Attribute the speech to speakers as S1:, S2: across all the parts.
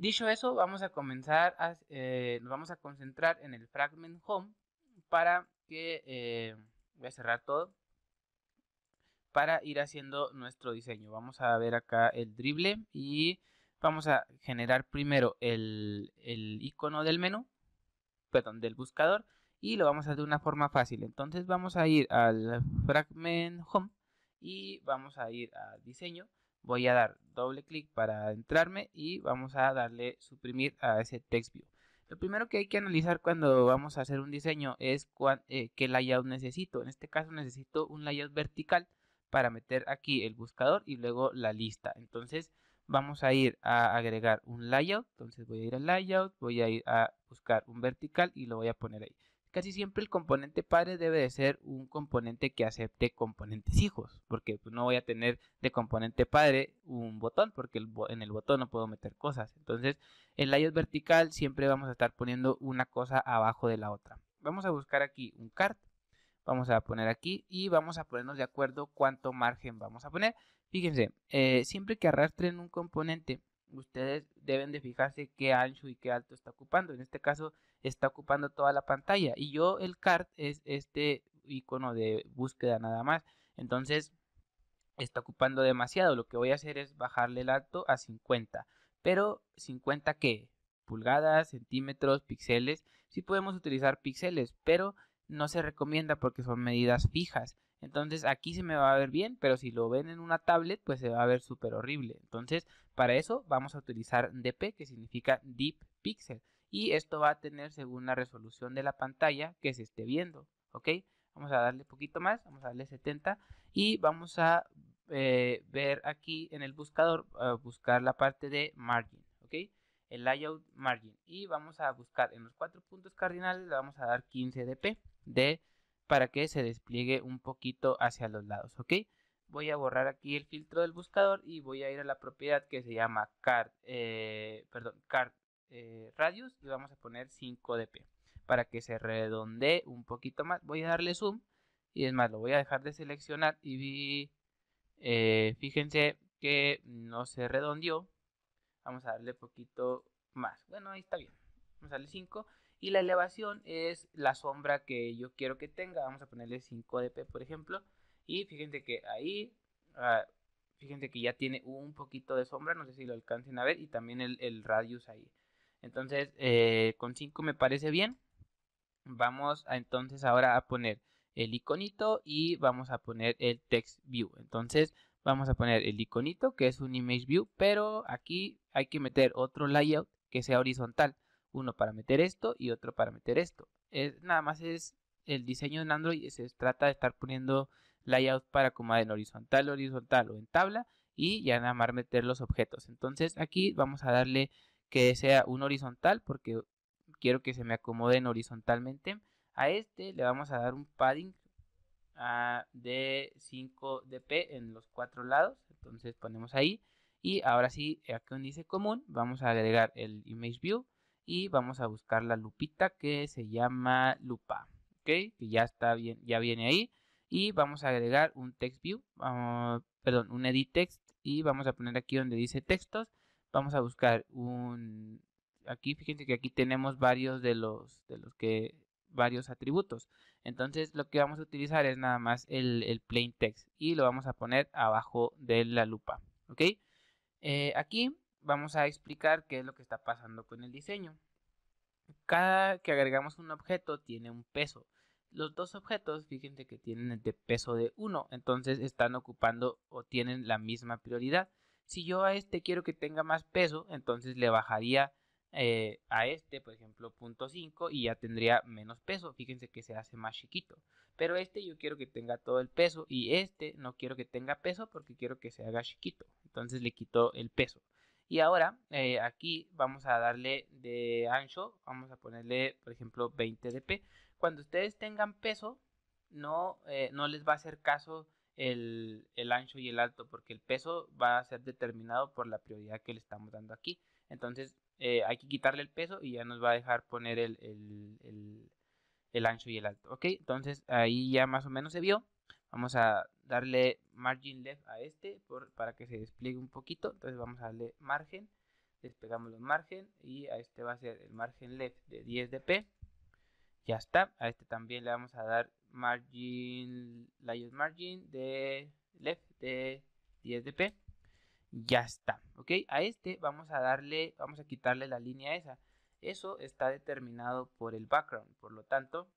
S1: Dicho eso, vamos a comenzar, eh, nos vamos a concentrar en el fragment home para que, eh, voy a cerrar todo, para ir haciendo nuestro diseño. Vamos a ver acá el drible y vamos a generar primero el, el icono del menú, perdón, del buscador y lo vamos a hacer de una forma fácil. Entonces vamos a ir al fragment home y vamos a ir a diseño voy a dar doble clic para adentrarme y vamos a darle suprimir a ese text view. Lo primero que hay que analizar cuando vamos a hacer un diseño es eh, qué layout necesito. En este caso necesito un layout vertical para meter aquí el buscador y luego la lista. Entonces vamos a ir a agregar un layout. Entonces voy a ir al layout, voy a ir a buscar un vertical y lo voy a poner ahí casi siempre el componente padre debe de ser un componente que acepte componentes hijos, porque pues, no voy a tener de componente padre un botón, porque en el botón no puedo meter cosas. Entonces, la IOS vertical siempre vamos a estar poniendo una cosa abajo de la otra. Vamos a buscar aquí un cart, vamos a poner aquí y vamos a ponernos de acuerdo cuánto margen vamos a poner. Fíjense, eh, siempre que arrastren un componente, ustedes deben de fijarse qué ancho y qué alto está ocupando. En este caso, está ocupando toda la pantalla. Y yo el card es este icono de búsqueda nada más. Entonces está ocupando demasiado. Lo que voy a hacer es bajarle el alto a 50. Pero 50 qué? Pulgadas, centímetros, píxeles. Sí podemos utilizar píxeles, pero no se recomienda porque son medidas fijas. Entonces aquí se me va a ver bien, pero si lo ven en una tablet, pues se va a ver súper horrible. Entonces para eso vamos a utilizar DP, que significa Deep Pixel y esto va a tener según la resolución de la pantalla que se esté viendo, ¿ok? Vamos a darle poquito más, vamos a darle 70 y vamos a eh, ver aquí en el buscador, buscar la parte de margin, ¿ok? El layout margin y vamos a buscar en los cuatro puntos cardinales le vamos a dar 15 dp de para que se despliegue un poquito hacia los lados, ¿ok? Voy a borrar aquí el filtro del buscador y voy a ir a la propiedad que se llama card, eh, perdón, card eh, radius y vamos a poner 5 dp para que se redondee un poquito más. Voy a darle zoom y es más, lo voy a dejar de seleccionar y vi, eh, fíjense que no se redondeó. Vamos a darle poquito más. Bueno, ahí está bien. Vamos a darle 5 y la elevación es la sombra que yo quiero que tenga. Vamos a ponerle 5 dp, por ejemplo. Y fíjense que ahí, ah, fíjense que ya tiene un poquito de sombra, no sé si lo alcancen a ver, y también el radius ahí. Entonces, eh, con 5 me parece bien. Vamos a, entonces ahora a poner el iconito y vamos a poner el text view. Entonces, vamos a poner el iconito que es un image view, pero aquí hay que meter otro layout que sea horizontal. Uno para meter esto y otro para meter esto. nada más es el diseño en Android, se trata de estar poniendo layout para como en horizontal, horizontal o en tabla y ya nada más meter los objetos. Entonces aquí vamos a darle que sea un horizontal porque quiero que se me acomoden horizontalmente. A este le vamos a dar un padding ah, de 5 dp en los cuatro lados. Entonces ponemos ahí. Y ahora sí, aquí donde dice común, vamos a agregar el image view y vamos a buscar la lupita que se llama lupa. ¿Ok? Que ya está bien, ya viene ahí. Y vamos a agregar un text view, vamos ah, perdón, un edit text. Y vamos a poner aquí donde dice textos Vamos a buscar un... Aquí fíjense que aquí tenemos varios de los, de los que... varios atributos. Entonces lo que vamos a utilizar es nada más el, plain text y lo vamos a poner abajo de la lupa. ¿Ok? Eh, aquí vamos a explicar qué es lo que está pasando con el diseño. Cada que agregamos un objeto tiene un peso. Los dos objetos, fíjense que tienen el de peso de uno, entonces están ocupando o tienen la misma prioridad si yo a este quiero que tenga más peso, entonces le bajaría eh, a este, por ejemplo, 0.5 y ya tendría menos peso. Fíjense que se hace más chiquito. Pero este yo quiero que tenga todo el peso y este no quiero que tenga peso porque quiero que se haga chiquito. Entonces le quito el peso. Y ahora eh, aquí vamos a darle de ancho, vamos a ponerle por ejemplo 20 dp. Cuando ustedes tengan peso, no, eh, no les va a hacer caso el, ancho y el alto, porque el peso va a ser determinado por la prioridad que le estamos dando aquí. Entonces eh, hay que quitarle el peso y ya nos va a dejar poner el, ancho y el alto. Ok, entonces ahí ya más o menos se vio. Vamos a darle margin left a este por, para que se despliegue un poquito. Entonces vamos a darle margen. Despegamos los margen y a este va a ser el margen left de 10 dp. Ya está. A este también le vamos a dar margin, layout margin de left de 10 dp Ya está, ¿ok? A este vamos a darle, vamos a quitarle la línea esa. Eso está determinado por el background, por lo tanto,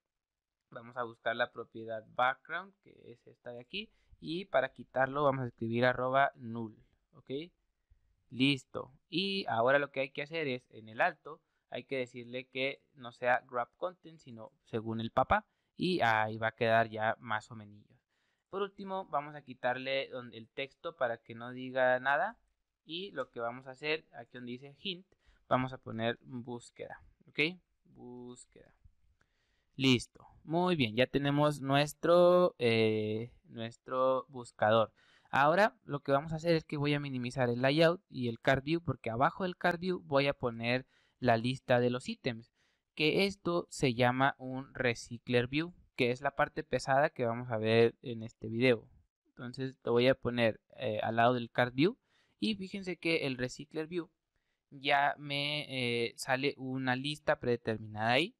S1: vamos a buscar la propiedad background, que es esta de aquí, y para quitarlo vamos a escribir arroba null, ¿ok? Listo. Y ahora lo que hay que hacer es, en el alto, hay que decirle que no sea grab content, sino según el papá y ahí va a quedar ya más o menos. Por último, vamos a quitarle el texto para que no diga nada y lo que vamos a hacer, aquí donde dice hint, vamos a poner búsqueda, ¿ok? Búsqueda. Listo. Muy bien, ya tenemos nuestro, eh, nuestro buscador. Ahora lo que vamos a hacer es que voy a minimizar el layout y el card view porque abajo del card view voy a poner la lista de los ítems que esto se llama un Recycler View, que es la parte pesada que vamos a ver en este video. Entonces lo voy a poner eh, al lado del Card View y fíjense que el Recycler View ya me eh, sale una lista predeterminada ahí.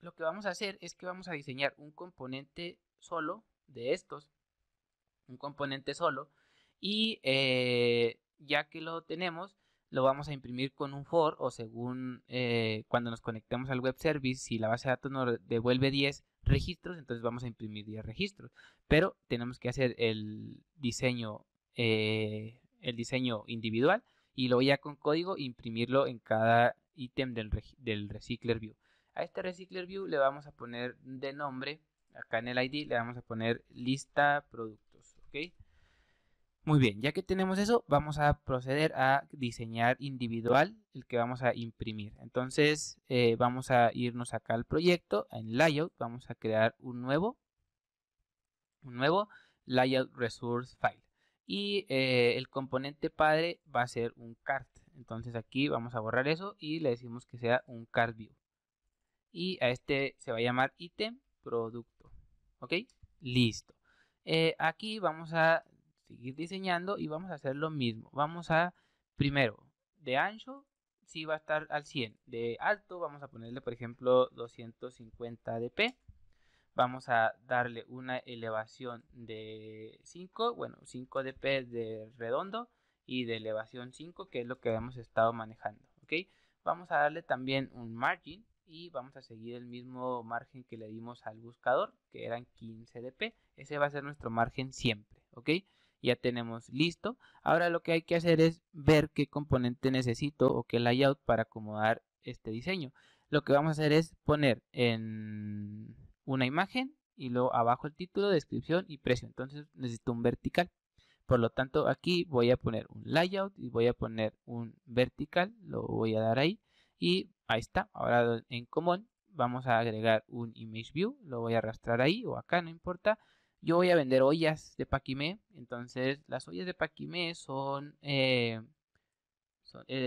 S1: Lo que vamos a hacer es que vamos a diseñar un componente solo de estos, un componente solo, y eh, ya que lo tenemos, lo vamos a imprimir con un for o según eh, cuando nos conectemos al web service, si la base de datos nos devuelve 10 registros, entonces vamos a imprimir 10 registros. Pero tenemos que hacer el diseño, eh, el diseño individual y luego ya con código imprimirlo en cada ítem del, del Recycler View. A este Recycler View le vamos a poner de nombre, acá en el ID le vamos a poner lista productos, ¿ok? Muy bien, ya que tenemos eso, vamos a proceder a diseñar individual el que vamos a imprimir. Entonces eh, vamos a irnos acá al proyecto, en layout, vamos a crear un nuevo, un nuevo layout resource file. Y eh, el componente padre va a ser un cart. Entonces aquí vamos a borrar eso y le decimos que sea un cart view. Y a este se va a llamar item producto. ¿Ok? Listo. Eh, aquí vamos a seguir diseñando y vamos a hacer lo mismo. Vamos a, primero, de ancho sí va a estar al 100. De alto vamos a ponerle, por ejemplo, 250 dp Vamos a darle una elevación de 5, bueno, 5 dp de redondo y de elevación 5, que es lo que hemos estado manejando, ¿ok? Vamos a darle también un margin y vamos a seguir el mismo margen que le dimos al buscador, que eran 15 dp Ese va a ser nuestro margen siempre, ¿ok? ya tenemos listo. Ahora lo que hay que hacer es ver qué componente necesito o qué layout para acomodar este diseño. Lo que vamos a hacer es poner en una imagen y luego abajo el título, descripción y precio. Entonces necesito un vertical. Por lo tanto aquí voy a poner un layout y voy a poner un vertical. Lo voy a dar ahí y ahí está. Ahora en común vamos a agregar un image view. Lo voy a arrastrar ahí o acá, no importa. Yo voy a vender ollas de Paquimé. Entonces, las ollas de Paquimé eh, son. Eh,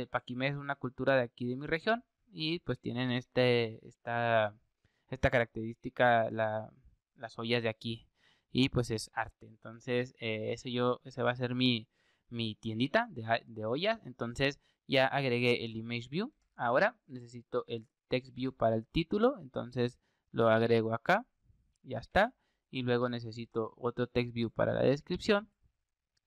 S1: Paquimé es una cultura de aquí de mi región. Y pues tienen este, esta, esta característica, las ollas de aquí. Y pues es arte. Entonces, eh, yo, ese va a ser mi, mi tiendita de, ah, de ollas. Entonces, ya agregué el image view. Ahora necesito el text view para el título. Entonces, lo agrego acá. Ya está y luego necesito otro text view para la descripción.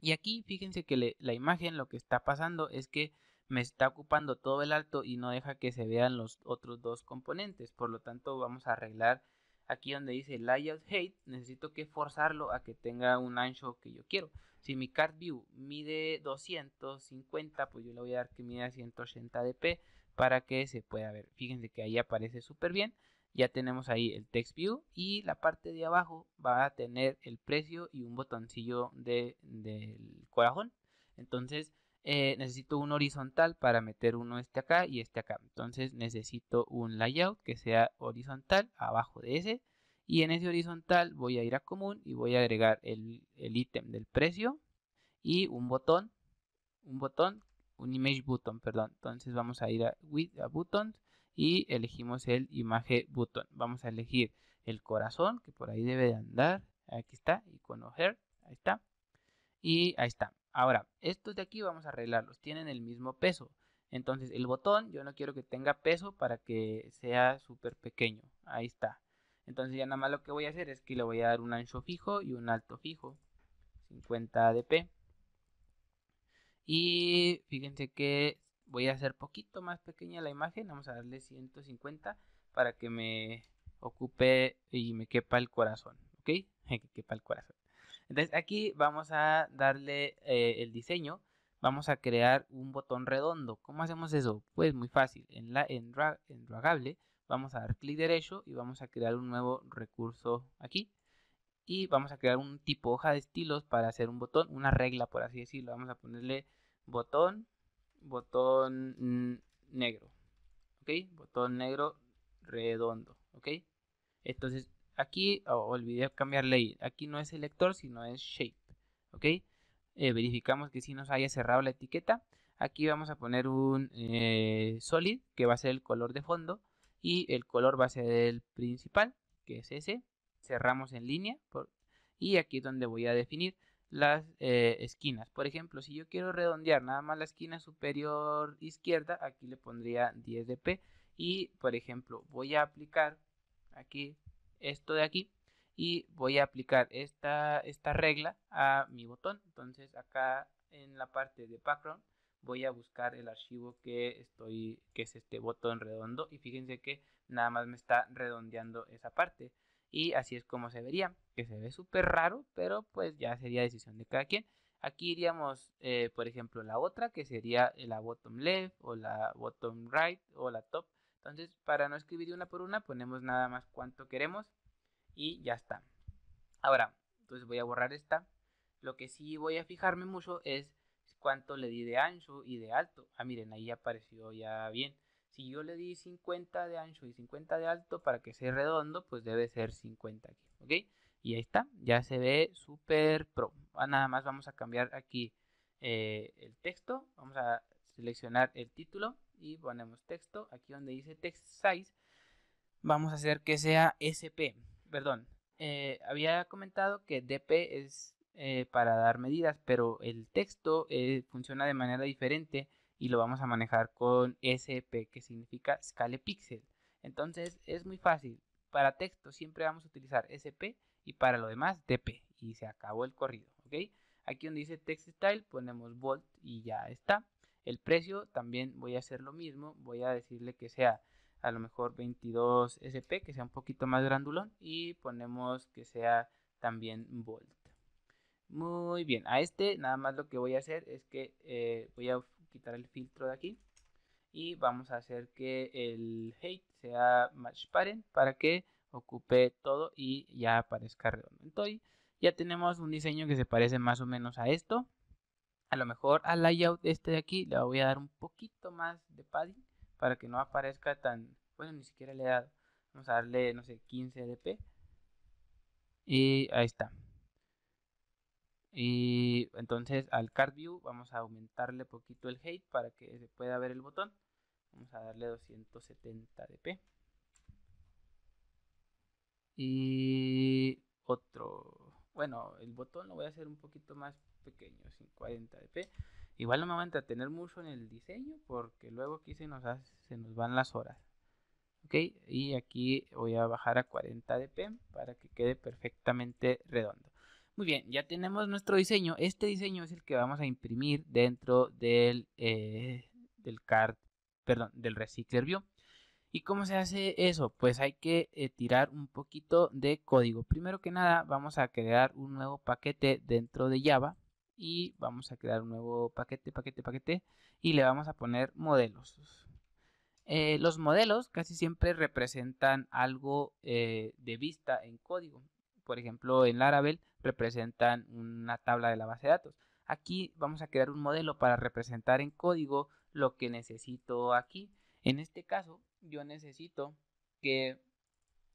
S1: Y aquí fíjense que la imagen lo que está pasando es que me está ocupando todo el alto y no deja que se vean los otros dos componentes. Por lo tanto vamos a arreglar aquí donde dice layout height, necesito que forzarlo a que tenga un ancho que yo quiero. Si mi card view mide 250, pues yo le voy a dar que mida 180 dp para que se pueda ver. Fíjense que ahí aparece súper bien ya tenemos ahí el text view y la parte de abajo va a tener el precio y un botoncillo del corazón entonces eh, necesito un horizontal para meter uno este acá y este acá entonces necesito un layout que sea horizontal abajo de ese y en ese horizontal voy a ir a común y voy a agregar el ítem del precio y un botón un botón un image button perdón entonces vamos a ir a with a buttons y elegimos el imagen botón. Vamos a elegir el corazón que por ahí debe de andar. Aquí está, icono heart, ahí está. Y ahí está. Ahora, estos de aquí vamos a arreglarlos, tienen el mismo peso. Entonces el botón yo no quiero que tenga peso para que sea súper pequeño. Ahí está. Entonces ya nada más lo que voy a hacer es que le voy a dar un ancho fijo y un alto fijo. 50 dp. Y fíjense que voy a hacer poquito más pequeña la imagen, vamos a darle 150 para que me ocupe y me quepa el corazón, ¿ok? que quepa el corazón. Entonces aquí vamos a darle eh, el diseño, vamos a crear un botón redondo. ¿Cómo hacemos eso? Pues muy fácil, en la en, en dragable vamos a dar clic derecho y vamos a crear un nuevo recurso aquí. Y vamos a crear un tipo hoja de estilos para hacer un botón, una regla por así decirlo. Vamos a ponerle botón botón negro, ¿ok? Botón negro redondo, ¿ok? Entonces aquí, oh, olvidé cambiar ley, aquí no es selector sino es shape, ¿ok? Eh, verificamos que si nos haya cerrado la etiqueta. Aquí vamos a poner un eh, solid que va a ser el color de fondo y el color va a ser el principal, que es ese. Cerramos en línea y aquí es donde voy a definir las eh, esquinas. Por ejemplo, si yo quiero redondear nada más la esquina superior izquierda, aquí le pondría 10 dp Y, por ejemplo, voy a aplicar aquí esto de aquí y voy a aplicar esta, esta regla a mi botón. Entonces, acá en la parte de background voy a buscar el archivo que estoy que es este botón redondo y fíjense que nada más me está redondeando esa parte y así es como se vería, que se ve súper raro, pero pues ya sería decisión de cada quien. Aquí iríamos, eh, por ejemplo, la otra, que sería la bottom left o la bottom right o la top. Entonces, para no escribir una por una, ponemos nada más cuánto queremos y ya está. Ahora, entonces pues, voy a borrar esta. Lo que sí voy a fijarme mucho es cuánto le di de ancho y de alto. Ah, miren, ahí apareció ya bien. Si yo le di 50 de ancho y 50 de alto para que sea redondo, pues debe ser 50 aquí, ¿ok? Y ahí está, ya se ve súper pro. Ah, nada más vamos a cambiar aquí eh, el texto, vamos a seleccionar el título y ponemos texto, aquí donde dice text size, vamos a hacer que sea SP, perdón, eh, había comentado que DP es eh, para dar medidas, pero el texto funciona de manera diferente y lo vamos a manejar con SP que significa Scale Pixel. Entonces es muy fácil. Para texto siempre vamos a utilizar SP y para lo demás DP y se acabó el corrido. ¿ok? Aquí donde dice Text Style ponemos Volt y ya está. El precio también voy a hacer lo mismo. Voy a decirle que sea a lo mejor 22 SP, que sea un poquito más grandulón y ponemos que sea también Volt. Muy bien, a este nada más lo que voy a hacer es que eh, voy a quitar el filtro de aquí y vamos a hacer que el height sea match parent para que ocupe todo y ya aparezca redondo. Entonces ya tenemos un diseño que se parece más o menos a esto. A lo mejor al layout este de aquí le voy a dar un poquito más de padding para que no aparezca tan... Bueno, ni siquiera le he dado. Vamos a darle, no sé, 15 dp. Y ahí está. Y entonces al card view vamos a aumentarle poquito el height para que se pueda ver el botón. Vamos a darle 270 dp. Y otro, bueno, el botón lo voy a hacer un poquito más pequeño, 40 dp. Igual no me va a entretener mucho en el diseño porque luego aquí se nos, se nos van las horas. Ok, y aquí voy a bajar a 40 dp para que quede perfectamente redondo. Muy bien, ya tenemos nuestro diseño. Este diseño es el que vamos a imprimir dentro del, eh, del card, perdón, del Recycler View. ¿Y cómo se hace eso? Pues hay que eh, tirar un poquito de código. Primero que nada, vamos a crear un nuevo paquete dentro de Java y vamos a crear un nuevo paquete, paquete, paquete y le vamos a poner modelos. Eh, los modelos casi siempre representan algo de vista en código por ejemplo en Laravel, representan una tabla de la base de datos. Aquí vamos a crear un modelo para representar en código lo que necesito aquí. En este caso, yo necesito que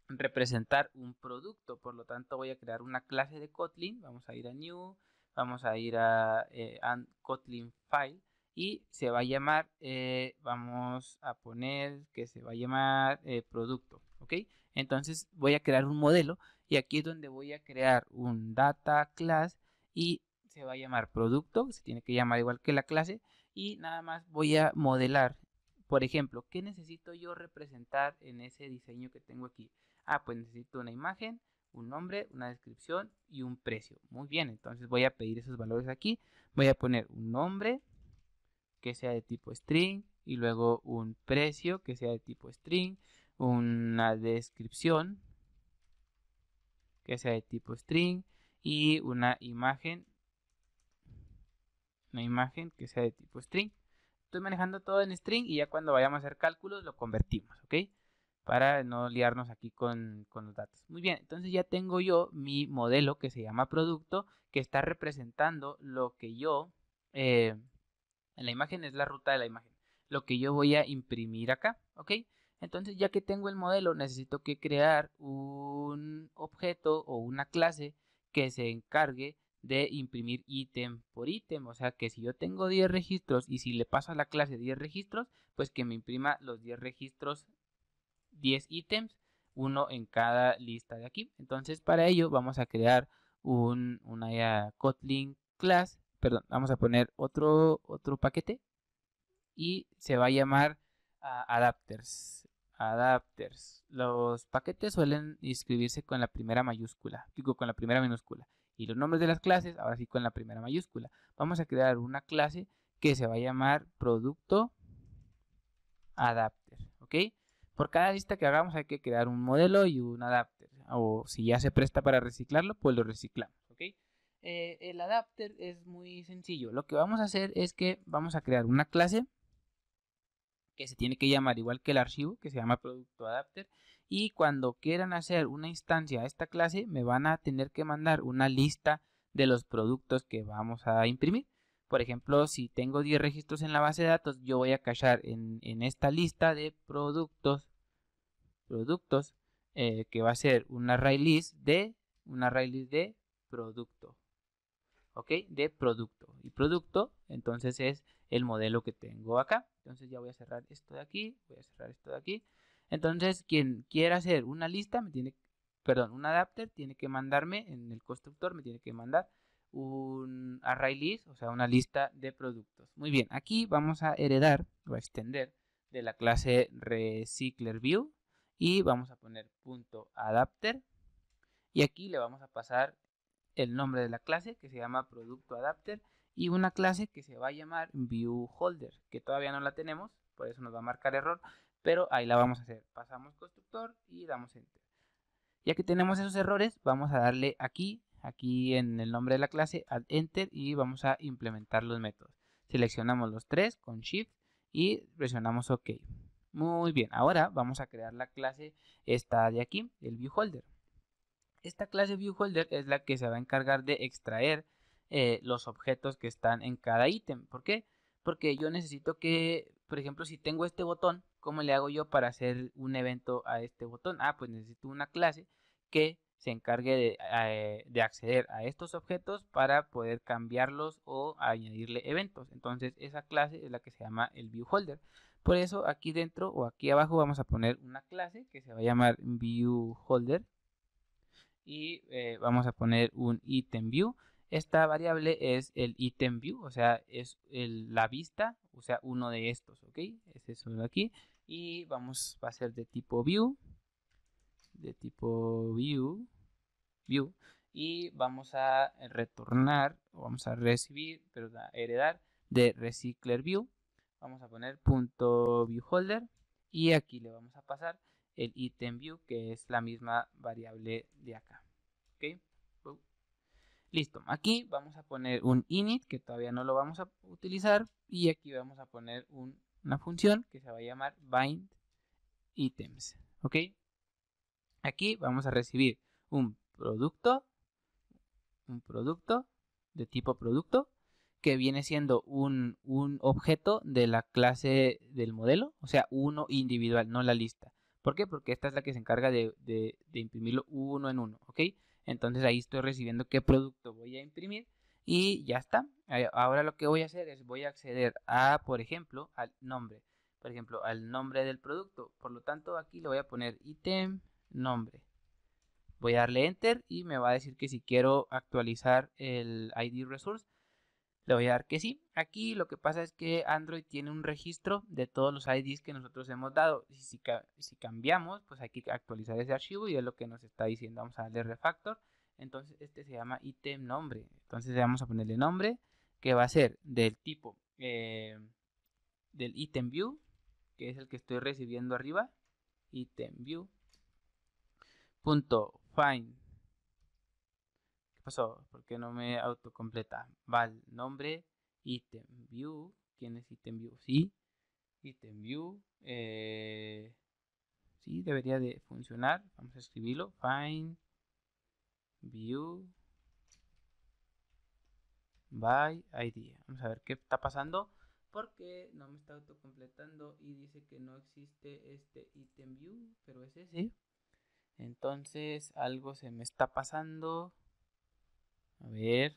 S1: representar un producto, por lo tanto voy a crear una clase de Kotlin, vamos a ir a New, vamos a ir a eh, Kotlin File y se va a llamar, eh, vamos a poner que se va a llamar eh, producto, ¿ok? Entonces voy a crear un modelo y aquí es donde voy a crear un data class y se va a llamar producto, se tiene que llamar igual que la clase. Y nada más voy a modelar, por ejemplo, ¿qué necesito yo representar en ese diseño que tengo aquí? Ah, pues necesito una imagen, un nombre, una descripción y un precio. Muy bien, entonces voy a pedir esos valores aquí. Voy a poner un nombre que sea de tipo string y luego un precio que sea de tipo string, una descripción que sea de tipo string y una imagen una imagen que sea de tipo string estoy manejando todo en string y ya cuando vayamos a hacer cálculos lo convertimos ok para no liarnos aquí con, los datos muy bien entonces ya tengo yo mi modelo que se llama producto que está representando lo que yo en eh, la imagen es la ruta de la imagen lo que yo voy a imprimir acá ok entonces, ya que tengo el modelo, necesito que crear un objeto o una clase que se encargue de imprimir ítem por ítem. O sea que si yo tengo 10 registros y si le paso a la clase 10 registros, pues que me imprima los 10 registros, 10 ítems, uno en cada lista de aquí. Entonces para ello vamos a crear un, una Kotlin class, perdón, vamos a poner otro, otro paquete y se va a llamar ah, adapters adapters. Los paquetes suelen inscribirse con la primera mayúscula, digo con la primera minúscula. Y los nombres de las clases, ahora sí con la primera mayúscula. Vamos a crear una clase que se va a llamar producto adapter, ¿ok? Por cada lista que hagamos hay que crear un modelo y un adapter. O si ya se presta para reciclarlo, pues lo reciclamos, ¿ok? Eh, el adapter es muy sencillo. Lo que vamos a hacer es que vamos a crear una clase que se tiene que llamar igual que el archivo, que se llama producto adapter. Y cuando quieran hacer una instancia a esta clase, me van a tener que mandar una lista de los productos que vamos a imprimir. Por ejemplo, si tengo 10 registros en la base de datos, yo voy a cachar en, esta lista de productos, productos, eh, que va a ser una array list de, una array list de producto. ¿Ok? De producto. Y producto, entonces es el modelo que tengo acá. Entonces ya voy a cerrar esto de aquí, voy a cerrar esto de aquí. Entonces quien quiera hacer una lista, me tiene, perdón, un adapter, tiene que mandarme en el constructor, me tiene que mandar un array list, o sea, una lista de productos. Muy bien, aquí vamos a heredar o a extender de la clase RecyclerView y vamos a poner punto adapter y aquí le vamos a pasar el nombre de la clase que se llama producto adapter
S2: y una clase
S1: que se va a llamar ViewHolder, que todavía no la tenemos, por eso nos va a marcar error, pero ahí la vamos a hacer. Pasamos constructor y damos enter. Ya que tenemos esos errores, vamos a darle aquí, aquí en el nombre de la clase, add enter y vamos a implementar los métodos. Seleccionamos los tres con shift y presionamos ok. Muy bien, ahora vamos a crear la clase esta de aquí, el ViewHolder. Esta clase ViewHolder es la que se va a encargar de extraer eh, los objetos que están en cada ítem. ¿Por qué? Porque yo necesito que, por ejemplo, si tengo este botón, ¿cómo le hago yo para hacer un evento a este botón? Ah, pues necesito una clase que se encargue eh, de, acceder a estos objetos para poder cambiarlos o añadirle eventos. Entonces esa clase es la que se llama el viewholder. Por eso aquí dentro o aquí abajo vamos a poner una clase que se va a llamar viewholder y eh, vamos a poner un item view esta variable es el item view, o sea, es la vista, o sea, uno de estos, ¿ok? Ese es uno aquí. Y vamos, a ser de tipo view, de tipo view, view. Y vamos a retornar, o vamos a recibir, perdón, heredar de recycler view. Vamos a poner punto viewholder y aquí le vamos a pasar el item view que es la misma variable de acá. ¿ok? Listo, aquí vamos a poner un init que todavía no lo vamos a utilizar y aquí vamos a poner una función que se va a llamar bind items, ¿ok? Aquí vamos a recibir un producto, un producto de tipo producto que viene siendo un, un objeto de la clase del modelo, o sea, uno individual, no la lista. ¿Por qué? Porque esta es la que se encarga de, de imprimirlo uno en uno, ¿ok? Entonces ahí estoy recibiendo qué producto voy a imprimir y ya está. Ahora lo que voy a hacer es voy a acceder a, por ejemplo, al nombre. Por ejemplo, al nombre del producto. Por lo tanto, aquí le voy a poner ítem nombre. Voy a darle enter y me va a decir que si quiero actualizar el ID resource, voy a dar que sí. Aquí lo que pasa es que Android tiene un registro de todos los IDs que nosotros hemos dado. Si, si, cambiamos, pues hay que actualizar ese archivo y es lo que nos está diciendo. Vamos a darle refactor. Entonces este se llama item nombre. Entonces vamos a ponerle nombre que va a ser del tipo eh, del item view, que es el que estoy recibiendo arriba. Item view. Punto find pasó? ¿Por qué no me autocompleta? Val, nombre, item view. ¿Quién es item view? Sí, item view. Eh, sí, debería de funcionar. Vamos a escribirlo. Find view by ID. Vamos a ver qué está pasando. Porque no me está autocompletando y dice que no existe este item view, pero es ese. Entonces algo se me está pasando. A ver.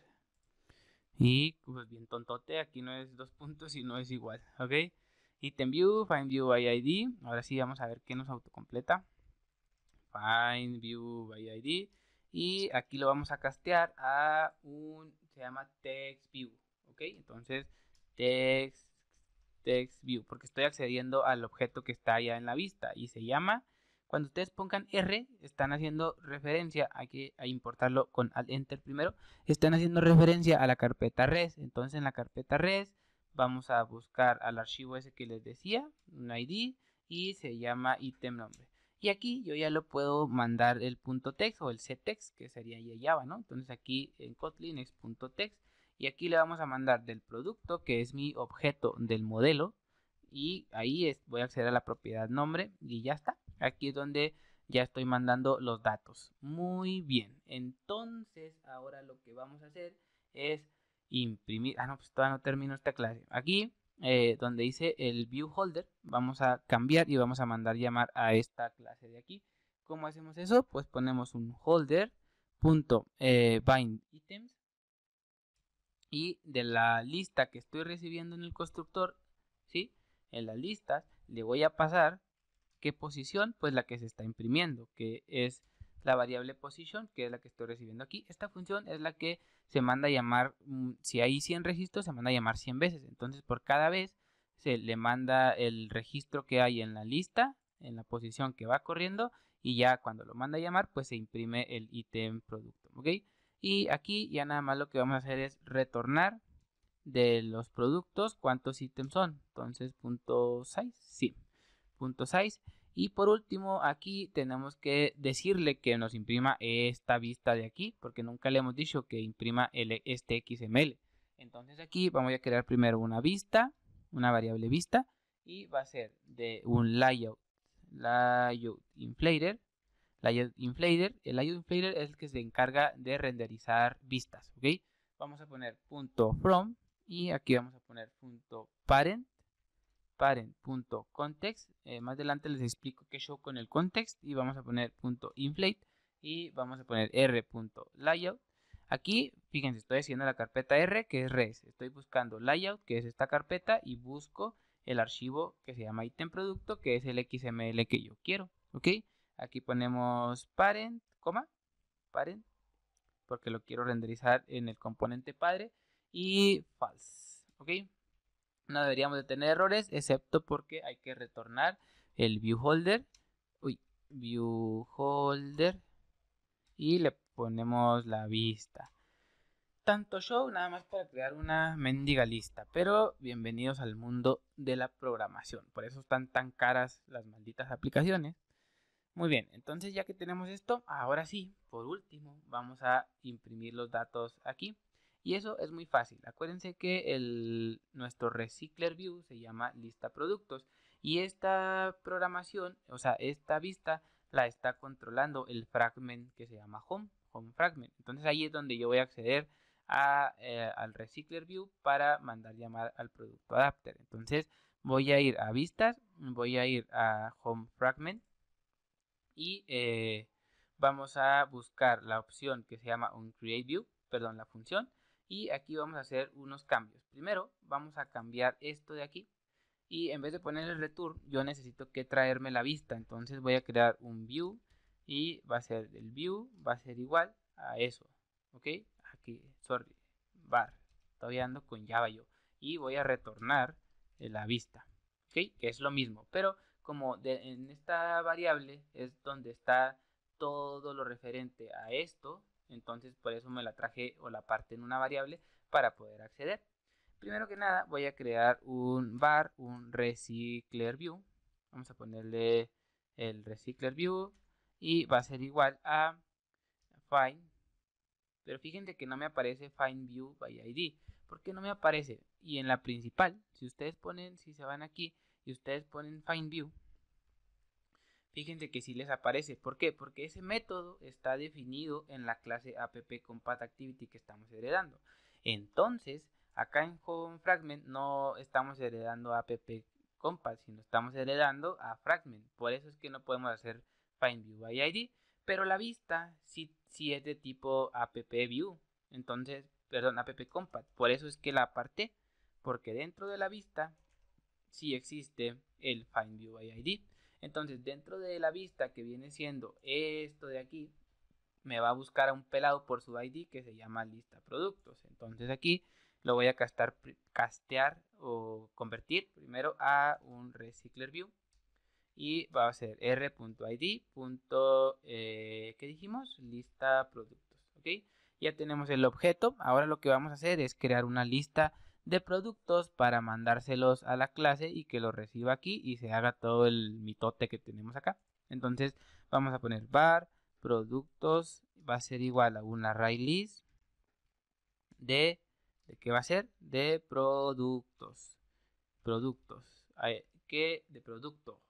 S1: Y pues bien tontote, aquí no es dos puntos y no es igual, ¿ok? Item view, find view by ID. Ahora sí vamos a ver qué nos autocompleta. Find view by ID. Y aquí lo vamos a castear a un, se llama text view, ¿ok? Entonces, text, text view, porque estoy accediendo al objeto que está allá en la vista y se llama cuando ustedes pongan R, están haciendo referencia, hay que a importarlo con Alt Enter primero, están haciendo referencia a la carpeta res. Entonces en la carpeta res vamos a buscar al archivo ese que les decía, un ID, y se llama ítem nombre. Y aquí yo ya lo puedo mandar el punto .text o el ctext, que sería ya Java, ¿no? Entonces aquí en Kotlin es punto .text y aquí le vamos a mandar del producto, que es mi objeto del modelo, y ahí voy a acceder a la propiedad nombre y ya está. Aquí es donde ya estoy mandando los datos. Muy bien. Entonces, ahora lo que vamos a hacer es imprimir. Ah, no, pues todavía no termino esta clase. Aquí, eh, donde dice el view holder, vamos a cambiar y vamos a mandar llamar a esta clase de aquí. ¿Cómo hacemos eso? Pues ponemos un holder eh, bind y de la lista que estoy recibiendo en el constructor, ¿sí? En las listas le voy a pasar ¿Qué posición? Pues la que se está imprimiendo, que es la variable position, que es la que estoy recibiendo aquí. Esta función es la que se manda a llamar, mm, si hay 100 registros, se manda a llamar 100 veces. Entonces, por cada vez se le manda el registro que hay en la lista, en la posición que va corriendo, y ya cuando lo manda a llamar, pues se imprime el ítem producto, ¿ok? Y aquí ya nada más lo que vamos a hacer es retornar de los productos cuántos ítems son. Entonces, punto 6, sí y por último aquí tenemos que decirle que nos imprima esta vista de aquí porque nunca le hemos dicho que imprima el, este XML. Entonces aquí vamos a crear primero una vista, una variable vista y va a ser de un layout, layout inflator. Layout inflator, el layout inflator es el que se encarga de renderizar vistas, ¿ok? Vamos a poner punto .from y aquí vamos a poner punto .parent parent.context. Eh, más adelante les explico qué show con el context y vamos a poner .inflate y vamos a poner r.layout. Aquí, fíjense, estoy haciendo la carpeta R, que es res. Estoy buscando layout, que es esta carpeta, y busco el archivo que se llama item producto, que es el XML que yo quiero. ¿Ok? Aquí ponemos parent, coma, parent, porque lo quiero renderizar en el componente padre, y false. ¿Ok? no deberíamos de tener errores, excepto porque hay que retornar el viewholder. Uy, viewholder. Y le ponemos la vista. Tanto show nada más para crear una mendiga lista. Pero bienvenidos al mundo de la programación. Por eso están tan caras las malditas aplicaciones. Muy bien, entonces ya que tenemos esto, ahora sí, por último, vamos a imprimir los datos aquí. Y eso es muy fácil. Acuérdense que el, nuestro Recycler View se llama lista productos. Y esta programación, o sea, esta vista la está controlando el fragment que se llama home, home fragment. Entonces ahí es donde yo voy a acceder eh, al Recycler View para mandar llamar al producto adapter. Entonces voy a ir a vistas, voy a ir a home fragment y eh, vamos a buscar la opción que se llama un create view, perdón, la función y aquí vamos a hacer unos cambios. Primero vamos a cambiar esto de aquí y en vez de poner el return yo necesito que traerme la vista. Entonces voy a crear un view y va a ser el view, va a ser igual a eso. ¿Ok? Aquí, sorry, bar. Todavía ando con Java yo. Y voy a retornar eh, la vista. ¿Ok? Que es lo mismo. Pero como en esta variable es donde está todo lo referente a esto, entonces por eso me la traje o la parte en una variable para poder acceder. Primero que nada voy a crear un bar, un recycler view. Vamos a ponerle el recycler view y va a ser igual a find. Pero fíjense que no me aparece find view by id. ¿Por qué no me aparece? Y en la principal, si ustedes ponen, si se van aquí y ustedes ponen find view, Fíjense que sí les aparece. ¿Por qué? Porque ese método está definido en la clase app activity que estamos heredando. Entonces, acá en HomeFragment fragment no estamos heredando app sino estamos heredando a fragment. Por eso es que no podemos hacer find view Pero la vista sí, es de tipo app view. Entonces, perdón, app Por eso es que la aparté. Porque dentro de la vista sí existe el find entonces, dentro de la vista que viene siendo esto de aquí, me va a buscar a un pelado por su ID que se llama lista productos. Entonces aquí lo voy a castar, castear o convertir primero a un Recycler View. Y va a ser r.id. Eh, ¿Qué dijimos? Lista productos. ¿ok? Ya tenemos el objeto. Ahora lo que vamos a hacer es crear una lista de productos para mandárselos a la clase y que lo reciba aquí y se haga todo el mitote que tenemos acá. Entonces vamos a poner bar productos va a ser igual a un array list de, ¿de qué va a ser? De productos. Productos. que De producto.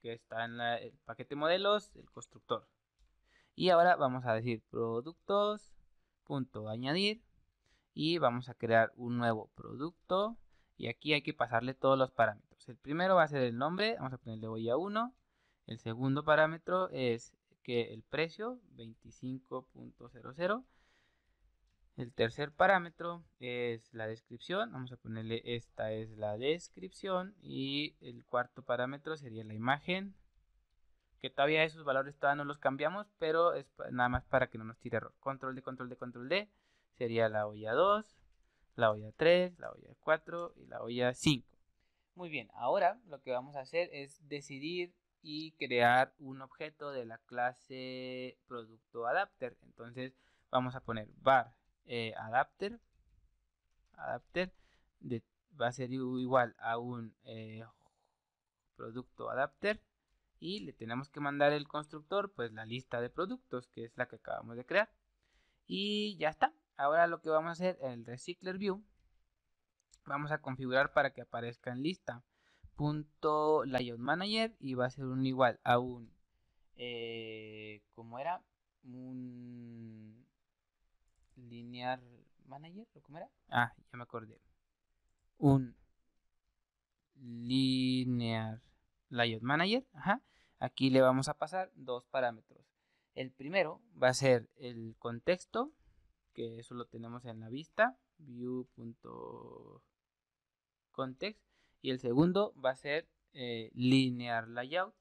S1: Que está en el paquete modelos, el constructor. Y ahora vamos a decir productos. Punto, añadir y vamos a crear un nuevo producto y aquí hay que pasarle todos los parámetros. El primero va a ser el nombre, vamos a ponerle voy a 1. El segundo parámetro es que el precio 25.00. El tercer parámetro es la descripción, vamos a ponerle esta es la descripción y el cuarto parámetro sería la imagen, que todavía esos valores todavía no los cambiamos, pero es nada más para que no nos tire error. Control D, control D, control D sería la olla 2, la olla 3, la olla 4 y la olla 5. Muy bien, ahora lo que vamos a hacer es decidir y crear un objeto de la clase producto adapter. Entonces vamos a poner var eh, adapter, adapter va a ser igual a un eh, producto adapter y le tenemos que mandar el constructor pues la lista de productos que es la que acabamos de crear y ya está ahora lo que vamos a hacer en el Recycler View, vamos a configurar para que aparezca en lista. Punto layout manager y va a ser un igual a un, eh, ¿cómo era? Un linear manager, ¿cómo era? Ah, ya me acordé. Un linear manager, ajá. Aquí le vamos a pasar dos parámetros. El primero va a ser el contexto que eso lo tenemos en la vista, view.context. Y el segundo va a ser eh, linear layout.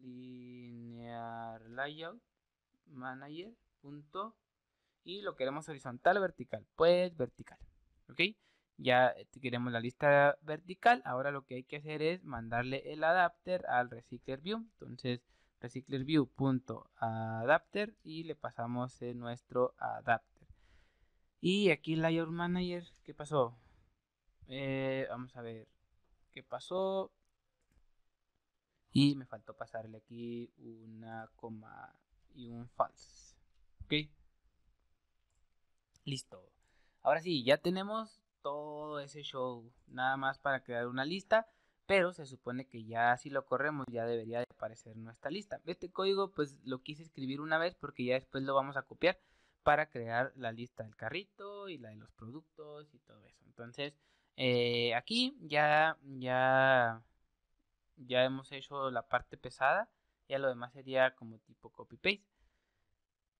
S1: Linear layout manager. y lo queremos horizontal o vertical. Pues vertical. ¿Ok? Ya eh, queremos la lista vertical. Ahora lo que hay que hacer es mandarle el adapter al recycler view. Entonces RecyclerView.adapter y le pasamos nuestro adapter. Y aquí Layout Manager, ¿qué pasó? Eh, vamos a ver qué pasó. Y me faltó pasarle aquí una coma y un false. Ok. Listo. Ahora sí, ya tenemos todo ese show. Nada más para crear una lista. Pero se supone que ya si lo corremos ya debería de aparecer nuestra lista. Este código pues lo quise escribir una vez porque ya después lo vamos a copiar para crear la lista del carrito y la de los productos y todo eso. Entonces eh, aquí ya, ya, ya hemos hecho la parte pesada, ya lo demás sería como tipo copy-paste.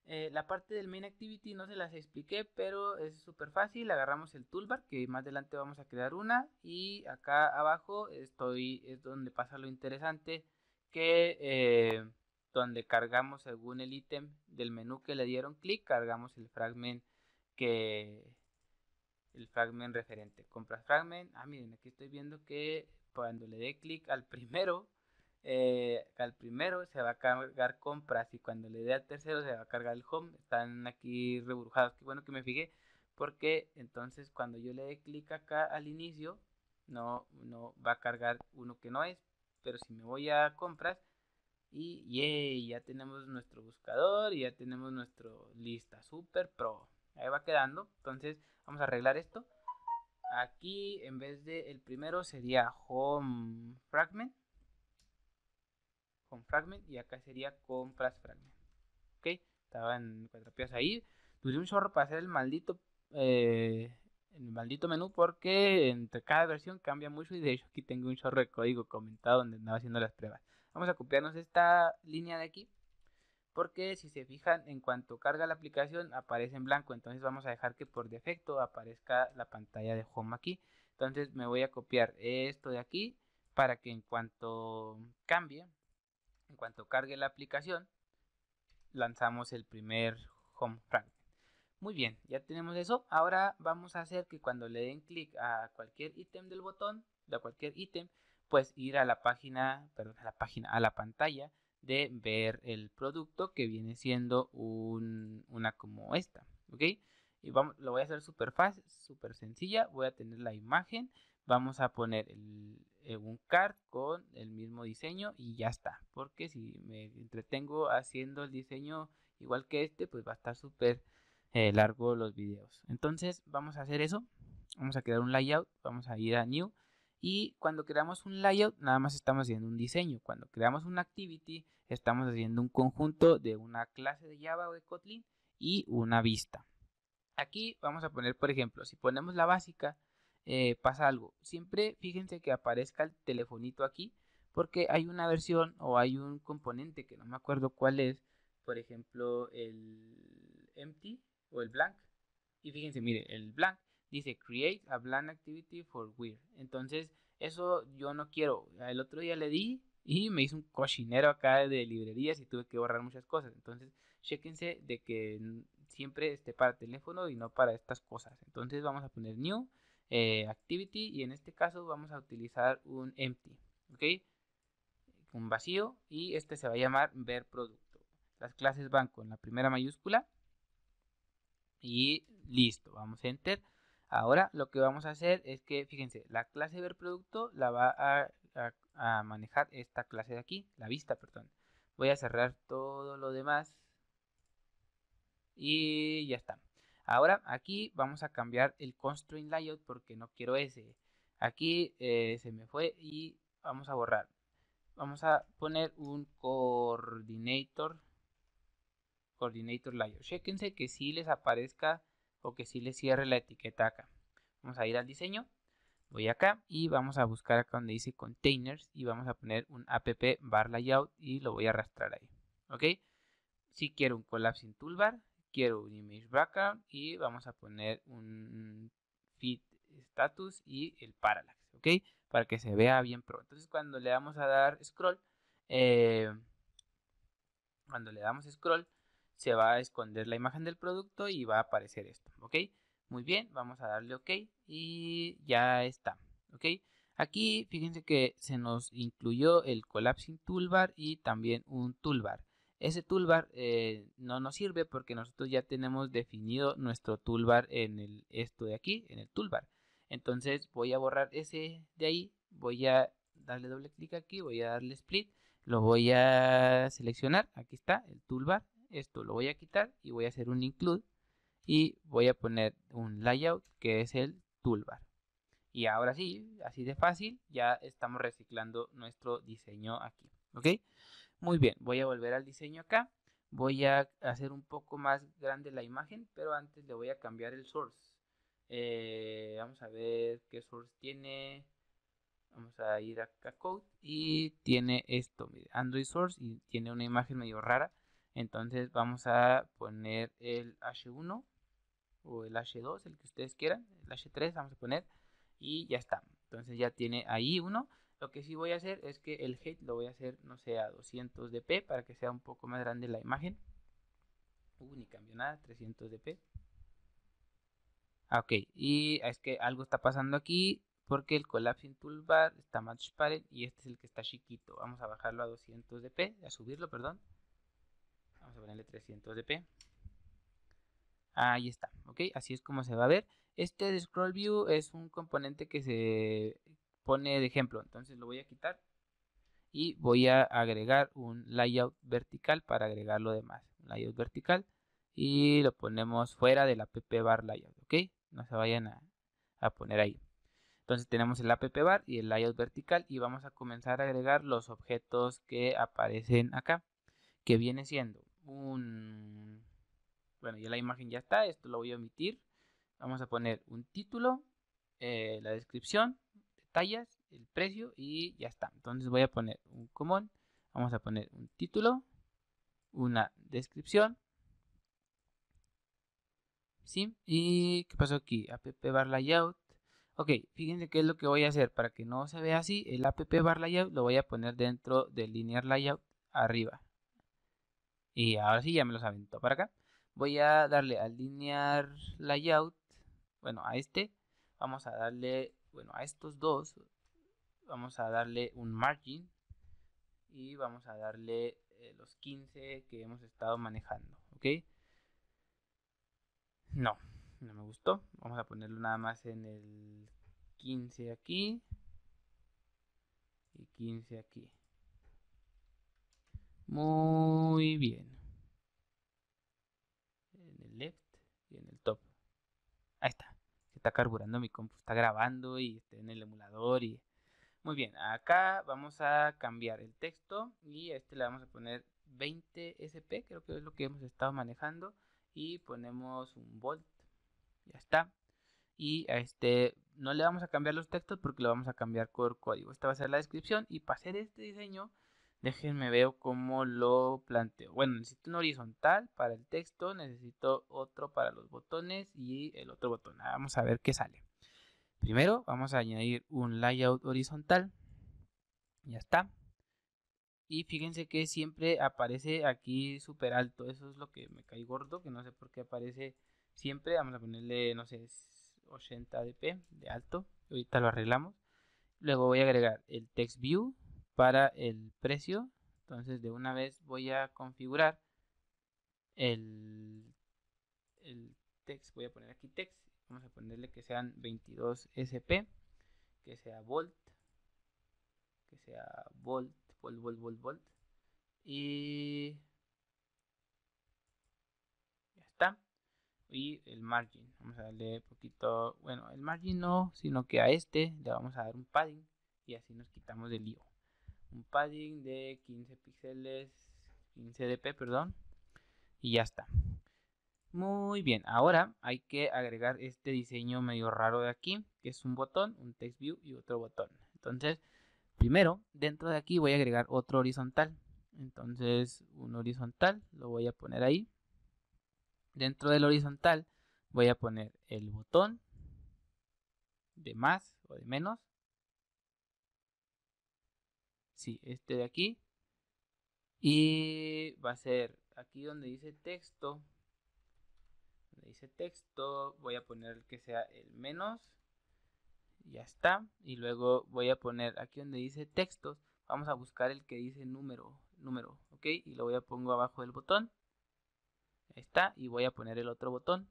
S1: Eh, la parte del main activity no se las expliqué, pero es súper fácil. Agarramos el toolbar, que más adelante vamos a crear una. Y acá abajo estoy, es donde pasa lo interesante que eh, donde cargamos según el ítem del menú que le dieron clic, cargamos el fragment que el fragment referente. Compras fragment. Ah, miren, aquí estoy viendo que cuando le dé clic al primero, eh, al primero se va a cargar compras y cuando le dé al tercero se va a cargar el home. Están aquí reburujados. Qué bueno que me fijé. Porque entonces cuando yo le dé clic acá al inicio, no, no va a cargar uno que no es, pero si me voy a compras y ya tenemos nuestro buscador y ya tenemos nuestra lista super pro. Ahí va quedando. Entonces vamos a arreglar esto. Aquí en vez de el primero sería home fragment. con fragment y acá sería compras fragment. Ok, estaban piezas ahí. tuvimos un chorro para hacer el maldito eh, maldito menú porque entre cada versión cambia mucho y de hecho aquí tengo un chorro de código comentado donde andaba haciendo las pruebas. Vamos a copiarnos esta línea de aquí porque si se fijan en cuanto carga la aplicación aparece en blanco entonces vamos a dejar que por defecto aparezca la pantalla de home aquí entonces me voy a copiar esto de aquí para que en cuanto cambie en cuanto cargue la aplicación lanzamos el primer home frank muy bien, ya tenemos eso. Ahora vamos a hacer que cuando le den clic a cualquier ítem del botón, de cualquier ítem, pues ir a la página, perdón, a la página, a la pantalla de ver el producto que viene siendo una como esta, ¿ok? Y vamos, lo voy a hacer súper fácil, súper sencilla. Voy a tener la imagen, vamos a poner eh, un card con el mismo diseño y ya está. Porque si me entretengo haciendo el diseño igual que este, pues va a estar súper eh, largo los videos. Entonces vamos a hacer eso. Vamos a crear un layout. Vamos a ir a New. Y cuando creamos un layout, nada más estamos haciendo un diseño. Cuando creamos un activity, estamos haciendo un conjunto de una clase de Java o de Kotlin y una vista. Aquí vamos a poner, por ejemplo, si ponemos la básica, eh, pasa algo. Siempre fíjense que aparezca el telefonito aquí, porque hay una versión o hay un componente que no me acuerdo cuál es. Por ejemplo, el empty, o el blank. Y fíjense, mire, el blank dice create a blank activity for weird. Entonces, eso yo no quiero. El otro día le di y me hizo un cochinero acá de librerías y tuve que borrar muchas cosas. Entonces, chequense de que siempre esté para teléfono y no para estas cosas. Entonces, vamos a poner new eh, activity y en este caso vamos a utilizar un empty, ¿ok? Un vacío y este se va a llamar ver producto. Las clases van con la primera mayúscula y listo, vamos a enter. Ahora lo que vamos a hacer es que, fíjense, la clase ver producto la va a, manejar esta clase de aquí, la vista, perdón. Voy a cerrar todo lo demás y ya está. Ahora aquí vamos a cambiar el constraint layout porque no quiero ese. Aquí eh, se me fue y vamos a borrar. Vamos a poner un coordinator Coordinator Layer. Chequense que si les aparezca o que si les cierre la etiqueta acá. Vamos a ir al diseño. Voy acá y vamos a buscar acá donde dice containers y vamos a poner un app bar layout y lo voy a arrastrar ahí. ¿Ok? Si quiero un collapsing toolbar, quiero un image background y vamos a poner un fit status y el parallax. ¿Ok? Para que se vea bien pro. Entonces cuando le damos a dar scroll, eh, cuando le damos scroll, se va a esconder la imagen del producto y va a aparecer esto, ¿ok? Muy bien, vamos a darle OK y ya está, ¿ok? Aquí fíjense que se nos incluyó el collapsing toolbar y también un toolbar. Ese toolbar eh, no nos sirve porque nosotros ya tenemos definido nuestro toolbar en el, esto de aquí, en el toolbar. Entonces voy a borrar ese de ahí, voy a darle doble clic aquí, voy a darle split, lo voy a seleccionar, aquí está el toolbar, esto lo voy a quitar y voy a hacer un include y voy a poner un layout que es el toolbar. Y ahora sí, así de fácil, ya estamos reciclando nuestro diseño aquí. ¿Ok? Muy bien, voy a volver al diseño acá. Voy a hacer un poco más grande la imagen, pero antes le voy a cambiar el source. Eh, vamos a ver qué source tiene. Vamos a ir acá a Code y tiene esto, Android Source y tiene una imagen medio rara. Entonces vamos a poner el H1 o el H2, el que ustedes quieran, el H3 vamos a poner y ya está. Entonces ya tiene ahí uno. Lo que sí voy a hacer es que el head lo voy a hacer, no sé, a 200 dp para que sea un poco más grande la imagen. Uh, ni cambio nada, 300 dp. Ah, ok, y es que algo está pasando aquí porque el collapsing toolbar está más dispared y este es el que está chiquito. Vamos a bajarlo a 200 dp, a subirlo, perdón a ponerle 300 dp Ahí está, ok, así es como se va a ver. Este de scroll view es un componente que se pone de ejemplo, entonces lo voy a quitar y voy a agregar un layout vertical para agregar lo demás. layout vertical y lo ponemos fuera del app bar layout, ok, no se vayan a, a poner ahí. Entonces tenemos el app bar y el layout vertical y vamos a comenzar a agregar los objetos que aparecen acá, que viene siendo un... Bueno, ya la imagen ya está, esto lo voy a omitir. Vamos a poner un título, eh, la descripción, detalles, el precio y ya está. Entonces voy a poner un común, vamos a poner un título, una descripción. ¿Sí? ¿Y qué pasó aquí? App bar layout. Ok, fíjense qué es lo que voy a hacer para que no se vea así. El app bar layout lo voy a poner dentro del linear layout arriba. Y ahora sí ya me los aventó para acá. Voy a darle al linear layout, bueno, a este. Vamos a darle, bueno, a estos dos. Vamos a darle un margin. Y vamos a darle eh, los 15 que hemos estado manejando, ¿ok? No, no me gustó. Vamos a ponerlo nada más en el 15 aquí. Y 15 aquí. Muy bien. En el left y en el top. Ahí está. Está carburando mi compu, está grabando y en el emulador y... Muy bien, acá vamos a cambiar el texto y a este le vamos a poner 20 SP, creo que es lo que hemos estado manejando. Y ponemos un volt, ya está. Y a este no le vamos a cambiar los textos porque lo vamos a cambiar por código. Esta va a ser la descripción y para hacer este diseño Déjenme ver cómo lo planteo. Bueno, necesito un horizontal para el texto, necesito otro para los botones y el otro botón. Ah, vamos a ver qué sale. Primero vamos a añadir un layout horizontal. Ya está. Y fíjense que siempre aparece aquí súper alto. Eso es lo que me cae gordo, que no sé por qué aparece siempre. Vamos a ponerle, no sé, 80 dp de alto. Ahorita lo arreglamos. Luego voy a agregar el text view para el precio. Entonces de una vez voy a configurar el, el text. Voy a poner aquí text. Vamos a ponerle que sean 22 SP. Que sea volt. Que sea volt, volt, volt, volt, volt. Y ya está. Y el margin. Vamos a darle poquito. Bueno, el margin no, sino que a este le vamos a dar un padding. Y así nos quitamos del lío un padding de 15 píxeles, 15 dp, perdón, y ya está. Muy bien, ahora hay que agregar este diseño medio raro de aquí, que es un botón, un text view y otro botón. Entonces, primero, dentro de aquí voy a agregar otro horizontal. Entonces, un horizontal, lo voy a poner ahí. Dentro del horizontal voy a poner el botón de más o de menos Sí, este de aquí. Y va a ser aquí donde dice texto. dice texto, voy a poner el que sea el menos. Ya está. Y luego voy a poner aquí donde dice textos. Vamos a buscar el que dice número. Número, ¿ok? Y lo voy a pongo abajo del botón. Ahí está. Y voy a poner el otro botón.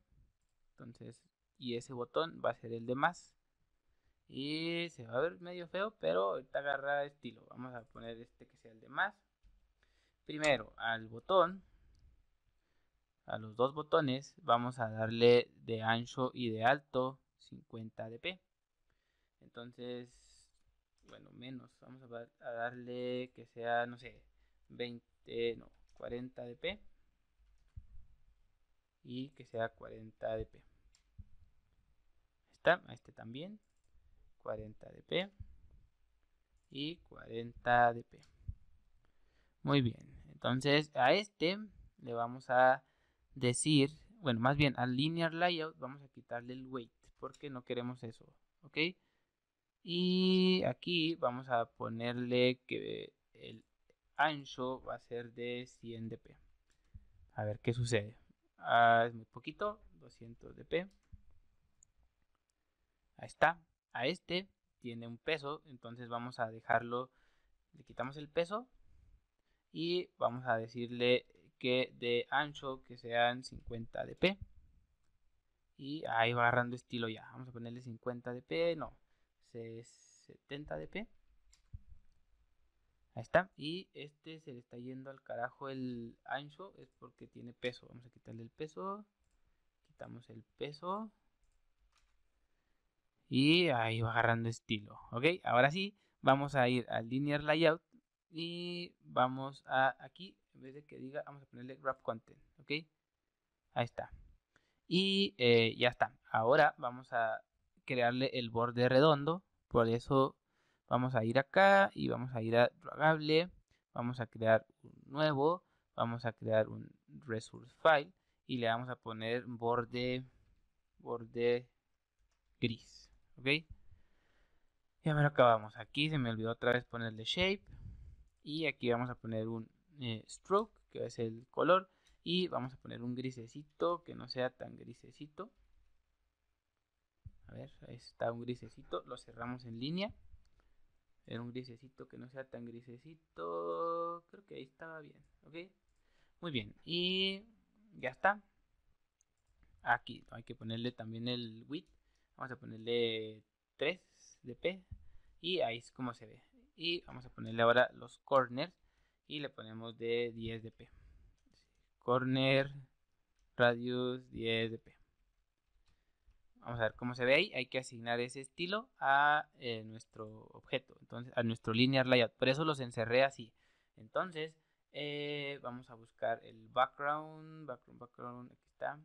S1: Entonces, y ese botón va a ser el de más. Y se va a ver medio feo, pero está ahorita de estilo. Vamos a poner este que sea el de más. Primero al botón, a los dos botones, vamos a darle de ancho y de alto 50 dp. Entonces, bueno, menos. Vamos a, darle que sea, no sé, 20, no, 40 dp. Y que sea 40 dp. Está, este también. 40 dp y 40 dp Muy bien, entonces a este le vamos a decir, bueno, más bien al linear layout vamos a quitarle el weight porque no queremos eso, ¿ok? Y aquí vamos a ponerle que el ancho va a ser de 100 dp. A ver qué sucede. Ah, es muy poquito, 200 dp. Ahí está a este tiene un peso, entonces vamos a dejarlo, le quitamos el peso y vamos a decirle que de ancho que sean 50 dp y ahí va agarrando estilo ya, vamos a ponerle 50 dp, no, 70 dp ahí está, y este se le está yendo al carajo el ancho, es porque tiene peso, vamos a quitarle el peso, quitamos el peso y ahí va agarrando estilo. Ok, ahora sí, vamos a ir al linear layout. Y vamos a aquí, en vez de que diga, vamos a ponerle wrap content. Ok, ahí está. Y eh, ya está. Ahora vamos a crearle el borde redondo. Por eso vamos a ir acá y vamos a ir a dragable. Vamos a crear un nuevo. Vamos a crear un resource file. Y le vamos a poner borde, borde gris. ¿Ok? Ya me lo acabamos. Aquí se me olvidó otra vez ponerle shape. Y aquí vamos a poner un eh, stroke, que es el color. Y vamos a poner un grisecito, que no sea tan grisecito. A ver, ahí está un grisecito. Lo cerramos en línea. Era un grisecito que no sea tan grisecito. Creo que ahí estaba bien. ¿Ok? Muy bien. Y ya está. Aquí hay que ponerle también el width. Vamos a ponerle 3 dp y ahí es como se ve. Y vamos a ponerle ahora los corners y le ponemos de 10 dp Corner radius 10 dp Vamos a ver cómo se ve ahí. Hay que asignar ese estilo a eh, nuestro objeto, entonces a nuestro linear layout. Por eso los encerré así. Entonces, eh, vamos a buscar el background, background, background, aquí está.